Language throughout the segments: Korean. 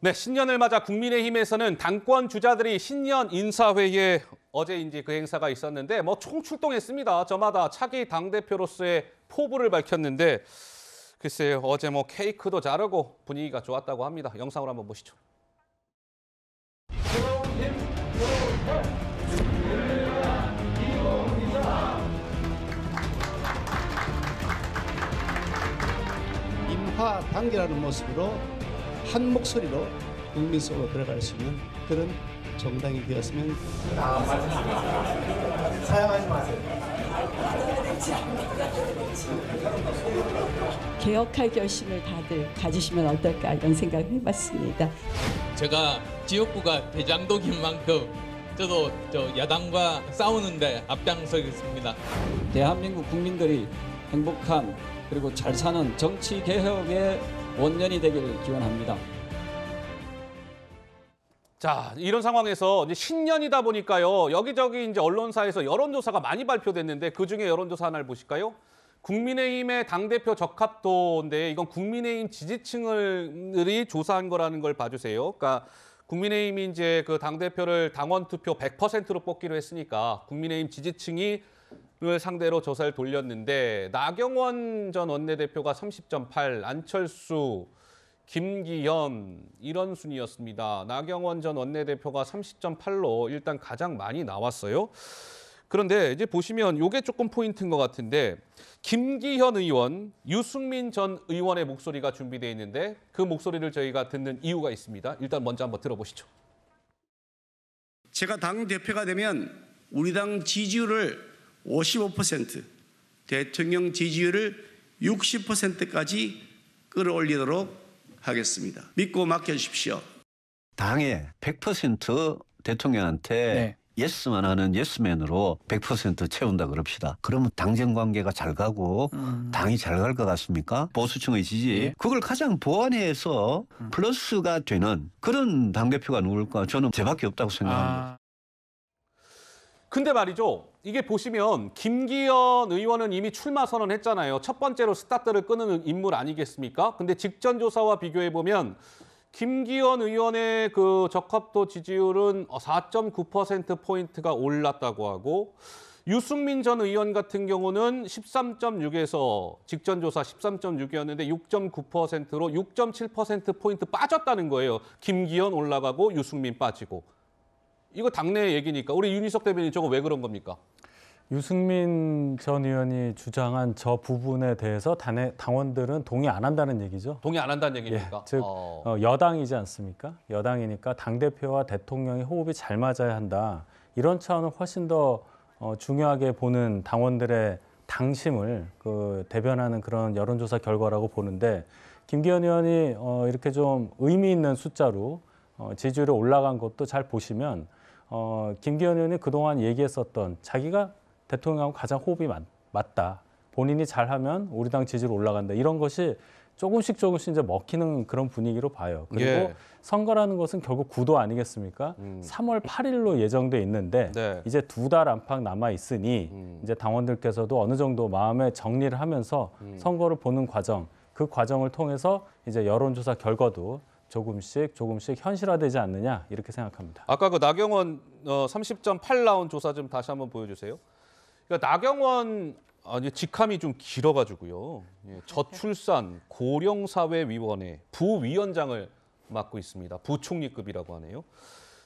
네, 신년을 맞아 국민의힘에서는 당권 주자들이 신년 인사회에 어제 이제 그 행사가 있었는데 뭐 총출동했습니다. 저마다 차기 당대표로서의 포부를 밝혔는데 글쎄요, 어제 뭐 케이크도 자르고 분위기가 좋았다고 합니다. 영상으로 한번 보시죠. 인화 단결하는 모습으로 한 목소리로 국민 속으로 들어갈 수 있는 그런 정당이 되었으면 아, 맞습니다. 사용하지 마세요. 개혁할 결심을 다들 가지시면 어떨까 이런 생각을 해봤습니다. 제가 지역구가 대장동인 만큼 저도 저 야당과 싸우는데 앞장서겠습니다. 대한민국 국민들이 행복한 그리고 잘 사는 정치 개혁의 원년이 되기를 기원합니다. 자, 이런 상황에서 이제 신년이다 보니까요. 여기저기 이제 언론사에서 여론조사가 많이 발표됐는데 그중에 여론조사 하나를 보실까요? 국민의힘의 당대표 적합도인데 이건 국민의힘 지지층을이 조사한 거라는 걸 봐주세요. 그러니까 국민의힘이 이제 그 당대표를 당원 투표 100%로 뽑기로 했으니까 국민의힘 지지층이 상대로 조사를 돌렸는데 나경원 전 원내대표가 30.8, 안철수, 김기현 이런 순이었습니다. 나경원 전 원내대표가 30.8로 일단 가장 많이 나왔어요. 그런데 이제 보시면 이게 조금 포인트인 것 같은데 김기현 의원, 유승민 전 의원의 목소리가 준비되어 있는데 그 목소리를 저희가 듣는 이유가 있습니다. 일단 먼저 한번 들어보시죠. 제가 당 대표가 되면 우리 당 지지율을 55% 대통령 지지율을 60%까지 끌어올리도록 하겠습니다. 믿고 맡겨주십시오. 당에 100% 대통령한테 네. 예스만 하는 예스맨으로 100% 채운다 그럽시다. 그러면 당정 관계가 잘 가고 음. 당이 잘 갈 것 같습니까? 보수층의 지지. 예. 그걸 가장 보완해서 음. 플러스가 되는 그런 당대표가 누굴까? 저는 제밖에 없다고 생각합니다. 아. 근데 말이죠. 이게 보시면 김기현 의원은 이미 출마 선언했잖아요. 첫 번째로 스타트를 끊는 인물 아니겠습니까? 근데 직전 조사와 비교해 보면 김기현 의원의 그 적합도 지지율은 4.9% 포인트가 올랐다고 하고 유승민 전 의원 같은 경우는 13.6에서 직전 조사 13.6이었는데 6.9%로 6.7% 포인트 빠졌다는 거예요. 김기현 올라가고 유승민 빠지고. 이거 당내 얘기니까 우리 윤희석 대변인 저거 왜 그런 겁니까? 유승민 전 의원이 주장한 저 부분에 대해서 당의 당원들은 동의 안 한다는 얘기죠. 동의 안 한다는 얘기니까. 예, 즉 어. 어 여당이지 않습니까? 여당이니까 당 대표와 대통령이 호흡이 잘 맞아야 한다. 이런 차원을 훨씬 더 어, 중요하게 보는 당원들의 당심을 그 대변하는 그런 여론조사 결과라고 보는데 김기현 의원이 어, 이렇게 좀 의미 있는 숫자로 지지율이 올라간 것도 잘 보시면 어, 김기현 의원이 그동안 얘기했었던 자기가 대통령하고 가장 호흡이 맞, 맞다. 본인이 잘하면 우리 당 지지율 올라간다. 이런 것이 조금씩 조금씩 이제 먹히는 그런 분위기로 봐요. 그리고 예. 선거라는 것은 결국 구도 아니겠습니까? 음. 3월 8일로 예정돼 있는데 네. 이제 두 달 안팎 남아 있으니 음. 이제 당원들께서도 어느 정도 마음의 정리를 하면서 음. 선거를 보는 과정, 그 과정을 통해서 이제 여론조사 결과도 조금씩 조금씩 현실화되지 않느냐 이렇게 생각합니다. 아까 그 나경원 어, 30.8라운 조사 좀 다시 한번 보여주세요. 그러니까 나경원 아니 직함이 좀 길어가지고요. 예, 저출산 고령사회위원회 부위원장을 맡고 있습니다. 부총리급이라고 하네요.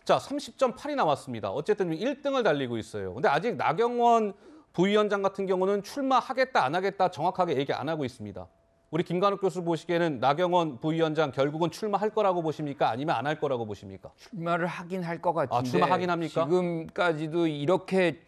자, 30.8이 나왔습니다. 어쨌든 1등을 달리고 있어요. 근데 아직 나경원 부위원장 같은 경우는 출마하겠다 안 하겠다 정확하게 얘기 안 하고 있습니다. 우리 김관욱 교수 보시기에는 나경원 부위원장 결국은 출마할 거라고 보십니까? 아니면 안 할 거라고 보십니까? 출마를 하긴 할 것 같은데. 아, 출마하긴 합니까? 지금까지도 이렇게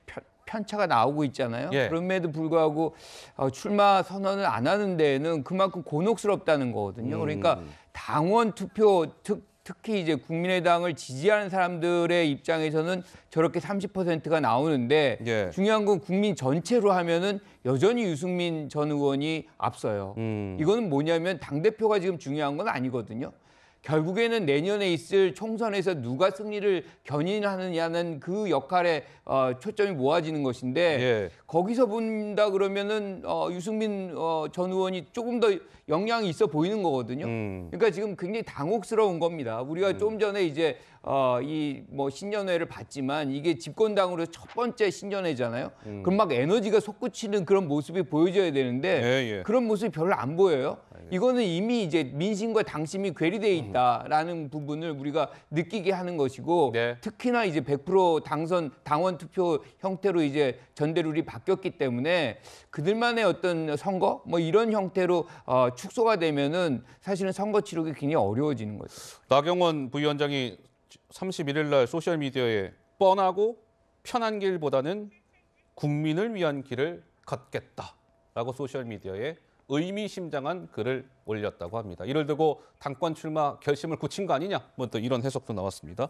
편차가 나오고 있잖아요. 예. 그럼에도 불구하고 어, 출마 선언을 안 하는 데에는 그만큼 곤혹스럽다는 거거든요. 그러니까 음. 당원 투표 특 특히 이제 국민의당을 지지하는 사람들의 입장에서는 저렇게 30%가 나오는데 예. 중요한 건 국민 전체로 하면은 여전히 유승민 전 의원이 앞서요. 음. 이거는 뭐냐면 당 대표가 지금 중요한 건 아니거든요. 결국에는 내년에 있을 총선에서 누가 승리를 견인하느냐는 그 역할에 어, 초점이 모아지는 것인데 예. 거기서 본다 그러면은 어, 유승민 어, 전 의원이 조금 더 영향이 있어 보이는 거거든요. 음. 그러니까 지금 굉장히 당혹스러운 겁니다. 우리가 음. 좀 전에 이제 어, 이뭐 신년회를 봤지만 이게 집권당으로 첫 번째 신년회잖아요. 음. 그럼 막 에너지가 솟구치는 그런 모습이 보여져야 되는데 예, 예. 그런 모습이 별로 안 보여요. 네. 이거는 이미 이제 민심과 당심이 괴리되어 음. 있다라는 부분을 우리가 느끼게 하는 것이고 네. 특히나 이제 100% 당선 당원 투표 형태로 이제 전대룰이 바뀌었기 때문에 그들만의 어떤 선거 뭐 이런 형태로 어, 축소가 되면은 사실은 선거 치르기 굉장히 어려워지는 거죠. 나경원 부위원장이 31일 날 소셜 미디어에 뻔하고 편한 길보다는 국민을 위한 길을 걷겠다라고 소셜 미디어에 의미심장한 글을 올렸다고 합니다. 이를 들고 당권 출마 결심을 굳힌 거 아니냐? 뭐 또 이런 해석도 나왔습니다.